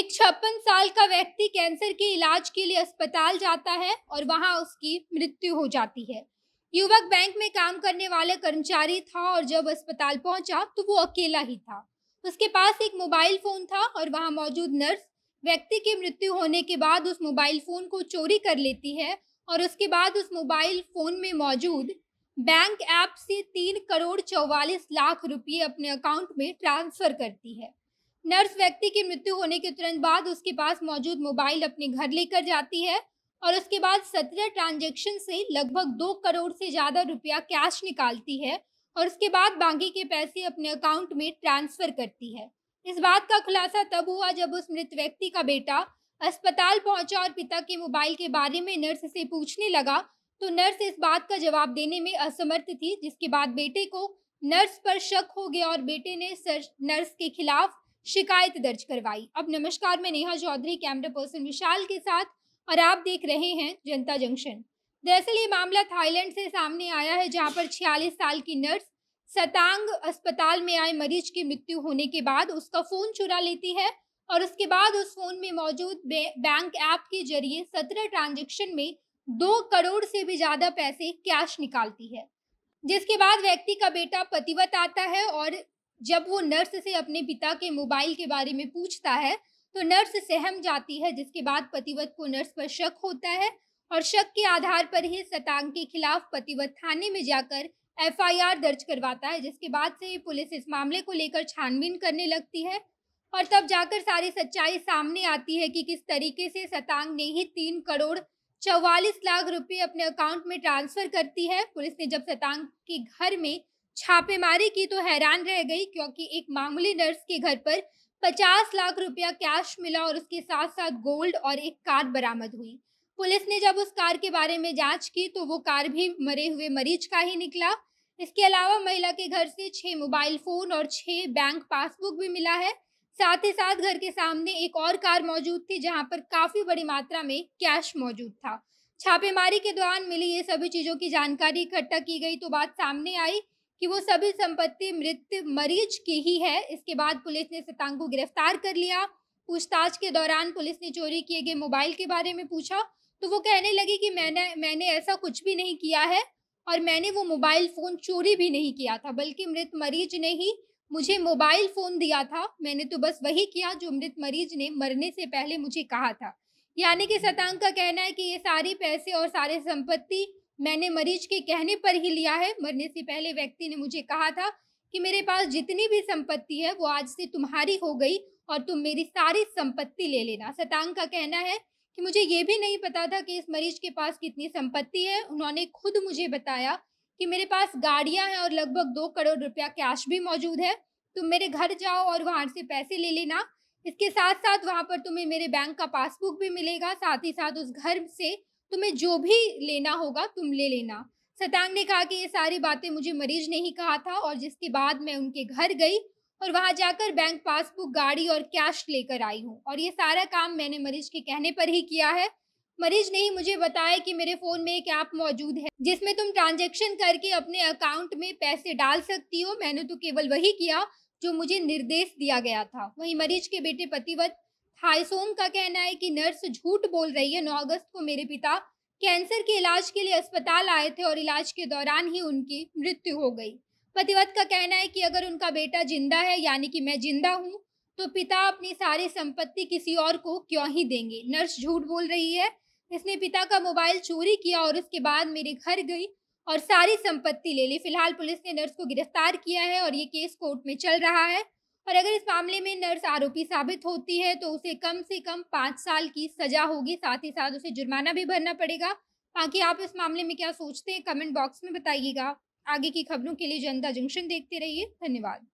एक छप्पन साल का व्यक्ति कैंसर के इलाज के लिए अस्पताल जाता है और वहां उसकी मृत्यु हो जाती है युवक बैंक में काम करने वाले कर्मचारी था और जब अस्पताल पहुंचा तो वो अकेला ही था उसके पास एक मोबाइल फोन था और वहां मौजूद नर्स व्यक्ति की मृत्यु होने के बाद उस मोबाइल फोन को चोरी कर लेती है और उसके बाद उस मोबाइल फोन में मौजूद बैंक ऐप से तीन करोड़ चौवालीस लाख रुपये अपने अकाउंट में ट्रांसफर करती है नर्स व्यक्ति की मृत्यु होने के तुरंत बाद उसके पास मौजूद मोबाइल अपने घर लेकर जाती है और उसके बाद सत्रह ट्रांजेक्शन से लगभग दो करोड़ से ज़्यादा रुपया कैश निकालती है और उसके बाद बाकी के पैसे अपने अकाउंट में ट्रांसफ़र करती है इस बात का खुलासा तब हुआ जब उस मृत व्यक्ति का बेटा अस्पताल पहुंचा और पिता के मोबाइल के बारे में नर्स से पूछने लगा तो नर्स इस बात का जवाब देने में असमर्थ थी जिसके बाद बेटे को नर्स पर शक हो गया और बेटे ने नर्स के खिलाफ शिकायत दर्ज करवाई अब नमस्कार मैं नेहा चौधरी कैमरा पर्सन विशाल के साथ और आप देख रहे हैं जनता जंक्शन दरअसल ये मामला थाईलैंड से सामने आया है जहां पर 46 साल की नर्स सतांग अस्पताल में आए मरीज की मृत्यु होने के बाद उसका फोन चुरा लेती है और उसके बाद उस फोन में मौजूद बैंक ऐप के जरिए सत्रह ट्रांजेक्शन में दो करोड़ से भी ज्यादा पैसे कैश निकालती है जिसके बाद व्यक्ति का बेटा पतिवत आता है और जब वो नर्स से अपने पिता के मोबाइल के बारे में पूछता है तो नर्स सहम जाती है जिसके बाद पतिवत को नर्स पर शक होता है और शक के आधार पर ही सतांग के खिलाफ पतिवत थाने में जाकर एफआईआर दर्ज करवाता है जिसके बाद से पुलिस इस मामले को लेकर छानबीन करने लगती है और तब जाकर सारी सच्चाई सामने आती है कि किस तरीके से सतांग ने ही तीन करोड़ चौवालीस लाख रुपए अपने अकाउंट में ट्रांसफर करती है पुलिस ने जब सतांग के घर में छापेमारी की तो हैरान रह गई क्योंकि एक मामूली नर्स के घर पर पचास लाख रुपया कैश मिला और उसके साथ साथ गोल्ड और एक कार बरामद हुई पुलिस ने जब उस कार के बारे में जांच की तो वो कार भी मरे हुए मरीज का ही निकला इसके अलावा महिला के घर से छह मोबाइल फोन और छह बैंक पासबुक भी मिला है साथ ही साथ घर के सामने एक और कार मौजूद थी जहां पर काफी बड़ी मात्रा में कैश मौजूद था छापेमारी के दौरान मिली ये सभी चीजों की जानकारी इकट्ठा की गई तो बात सामने आई कि वो सभी संपत्ति मृत मरीज की ही है इसके बाद पुलिस ने सतांग को गिरफ्तार कर लिया पूछताछ के दौरान पुलिस ने चोरी किए गए मोबाइल के बारे में पूछा तो वो कहने लगी कि मैंने मैंने ऐसा कुछ भी नहीं किया है और मैंने वो मोबाइल फ़ोन चोरी भी नहीं किया था बल्कि मृत मरीज ने ही मुझे मोबाइल फ़ोन दिया था मैंने तो बस वही किया जो मृत मरीज ने मरने से पहले मुझे कहा था यानी कि हम्म। सतांग का कहना है कि ये सारी पैसे और सारे संपत्ति मैंने मरीज के कहने पर ही लिया है मरने से पहले व्यक्ति ने मुझे कहा था कि मेरे पास जितनी भी संपत्ति है वो आज से तुम्हारी हो गई और तुम मेरी सारी संपत्ति ले लेना सतांग का कहना है कि मुझे ये भी नहीं पता था कि इस मरीज के पास कितनी संपत्ति है उन्होंने खुद मुझे बताया कि मेरे पास गाड़ियां हैं और लगभग दो करोड़ रुपया कैश भी मौजूद है तुम मेरे घर जाओ और वहाँ से पैसे ले लेना इसके साथ साथ वहाँ पर तुम्हें मेरे बैंक का पासबुक भी मिलेगा साथ ही साथ उस घर से तुम्हें जो भी लेना होगा तुम ले लेना सतांग ने कहा कि ये सारी बातें मुझे मरीज ने ही कहा था और जिसके बाद मैं उनके घर गई और वहां जाकर बैंक पासबुक गाड़ी और कैश लेकर आई हूँ और ये सारा काम मैंने मरीज के कहने पर ही किया है मरीज ने ही मुझे बताया कि मेरे फ़ोन में एक ऐप मौजूद है जिसमें तुम ट्रांजेक्शन करके अपने अकाउंट में पैसे डाल सकती हो मैंने तो केवल वही किया जो मुझे निर्देश दिया गया था वही मरीज के बेटे पतिवत हाइसोम का कहना है कि नर्स झूठ बोल रही है 9 अगस्त को मेरे पिता कैंसर के इलाज के लिए अस्पताल आए थे और इलाज के दौरान ही उनकी मृत्यु हो गई पतिवत का कहना है कि अगर उनका बेटा जिंदा है यानी कि मैं जिंदा हूँ तो पिता अपनी सारी संपत्ति किसी और को क्यों ही देंगे नर्स झूठ बोल रही है इसने पिता का मोबाइल चोरी किया और उसके बाद मेरे घर गई और सारी संपत्ति ले ली फिलहाल पुलिस ने नर्स को गिरफ्तार किया है और ये केस कोर्ट में चल रहा है और अगर इस मामले में नर्स आरोपी साबित होती है तो उसे कम से कम पाँच साल की सजा होगी साथ ही साथ उसे जुर्माना भी भरना पड़ेगा बाकी आप इस मामले में क्या सोचते हैं कमेंट बॉक्स में बताइएगा आगे की खबरों के लिए जनता जंक्शन देखते रहिए धन्यवाद